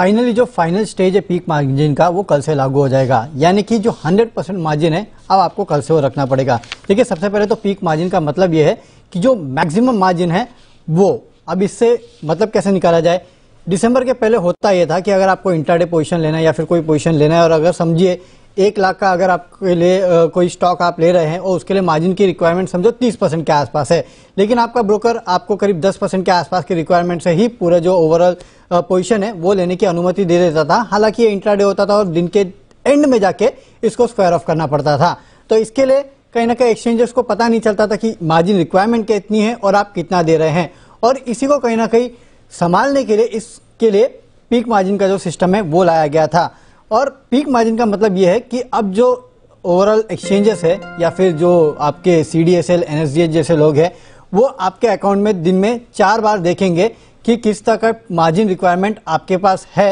finally जो final stage है peak margin का वो कल से लागू हो जाएगा यानी कि जो 100 परसेंट मार्जिन है अब आपको कल से वो रखना पड़ेगा देखिए सबसे पहले तो पीक मार्जिन का मतलब ये है कि जो मैक्सिमम मार्जिन है वो अब इससे मतलब कैसे निकाला जाए दिसंबर के पहले होता यह था कि अगर आपको इंटरडे पोजिशन लेना है या फिर कोई पोजिशन लेना है और अगर समझिए एक लाख का अगर आपके लिए कोई स्टॉक आप ले रहे हैं और उसके लिए मार्जिन की रिक्वायरमेंट समझो तीस परसेंट के आसपास है लेकिन आपका ब्रोकर आपको करीब दस परसेंट के आसपास की रिक्वायरमेंट से ही पूरा जो ओवरऑल पोजीशन है वो लेने की अनुमति दे देता था हालांकि ये इंट्राडे होता था और दिन के एंड में जाके इसको स्क्वायर ऑफ करना पड़ता था तो इसके लिए कहीं ना कहीं एक्सचेंजर्स को पता नहीं चलता था कि मार्जिन रिक्वायरमेंट कितनी है और आप कितना दे रहे हैं और इसी को कहीं ना कहीं संभालने के लिए इसके लिए पीक मार्जिन का जो सिस्टम है वो लाया गया था और पीक मार्जिन का मतलब ये है कि अब जो ओवरऑल एक्सचेंजेस है या फिर जो आपके C D S L N S D H जैसे लोग हैं वो आपके अकाउंट में दिन में चार बार देखेंगे कि किस तरह का मार्जिन रिक्वायरमेंट आपके पास है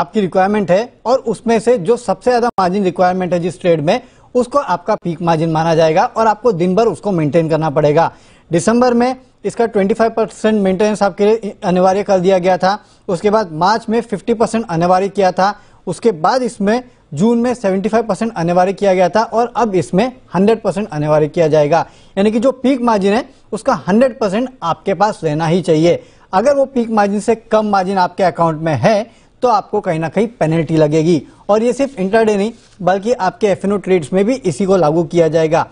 आपकी रिक्वायरमेंट है और उसमें से जो सबसे ज़्यादा मार्जिन रिक्वायरमेंट है जिस ट्रेड में उसको आपका पीक मार्जिन माना जाएगा और आपको दिन भर उसको मेंटेन करना पड़ेगा दिसंबर में इसका 25 परसेंट मेंटेनेंस आपके लिए अनिवार्य कर दिया गया था उसके बाद मार्च में 50 परसेंट अनिवार्य किया था उसके बाद इसमें जून में 75 परसेंट अनिवार्य किया गया था और अब इसमें 100 परसेंट अनिवार्य किया जाएगा यानी कि जो पीक मार्जिन है उसका 100 परसेंट आपके पास रहना ही चाहिए अगर वो पीक मार्जिन से कम मार्जिन आपके अकाउंट में है तो आपको कहीं ना कहीं पेनल्टी लगेगी और ये सिर्फ इंटरडे नहीं बल्कि आपके एफ ट्रेड्स में भी इसी को लागू किया जाएगा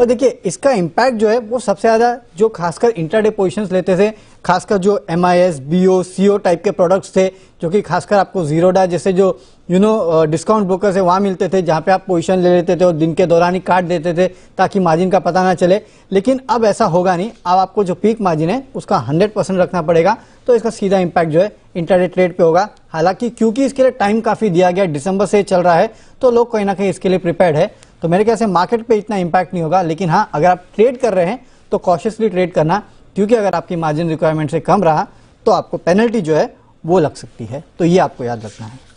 और देखिए इसका इम्पैक्ट जो है वो सबसे ज़्यादा जो खासकर इंटरडे पोजिशन लेते थे खासकर जो M I S B O C O type के प्रोडक्ट्स थे जो कि खासकर आपको जीरोडा जैसे जो यू नो डिस्काउंट ब्रोकर है वहाँ मिलते थे जहाँ पे आप पोजीशन ले लेते थे और दिन के दौरान ही काट देते थे ताकि मार्जिन का पता ना चले लेकिन अब ऐसा होगा नहीं अब आपको जो पीक मार्जिन है उसका हंड्रेड परसेंट रखना पड़ेगा तो इसका सीधा इम्पैक्ट जो है इंटरनेट ट्रेड पर होगा हालांकि क्योंकि इसके लिए टाइम काफ़ी दिया गया दिसंबर से चल रहा है तो लोग कहीं ना कहीं इसके लिए प्रिपेयर है तो मेरे ख्याल से मार्केट पे इतना इम्पैक्ट नहीं होगा लेकिन हाँ अगर आप ट्रेड कर रहे हैं तो कॉशियसली ट्रेड करना क्योंकि अगर आपकी मार्जिन रिक्वायरमेंट से कम रहा तो आपको पेनल्टी जो है वो लग सकती है तो ये आपको याद रखना है